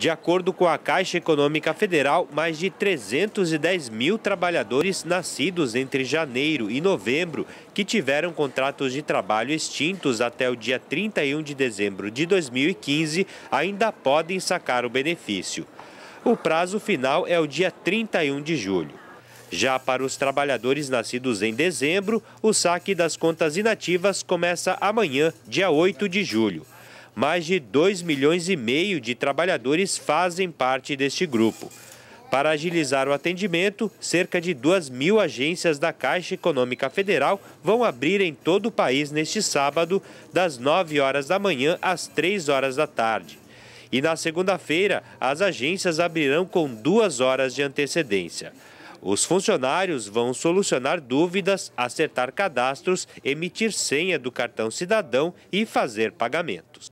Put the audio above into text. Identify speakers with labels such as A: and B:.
A: De acordo com a Caixa Econômica Federal, mais de 310 mil trabalhadores nascidos entre janeiro e novembro, que tiveram contratos de trabalho extintos até o dia 31 de dezembro de 2015, ainda podem sacar o benefício. O prazo final é o dia 31 de julho. Já para os trabalhadores nascidos em dezembro, o saque das contas inativas começa amanhã, dia 8 de julho mais de 2 milhões e meio de trabalhadores fazem parte deste grupo. Para agilizar o atendimento, cerca de 2 mil agências da Caixa Econômica Federal vão abrir em todo o país neste sábado, das 9 horas da manhã às 3 horas da tarde. E na segunda-feira, as agências abrirão com duas horas de antecedência. Os funcionários vão solucionar dúvidas, acertar cadastros, emitir senha do cartão cidadão e fazer pagamentos.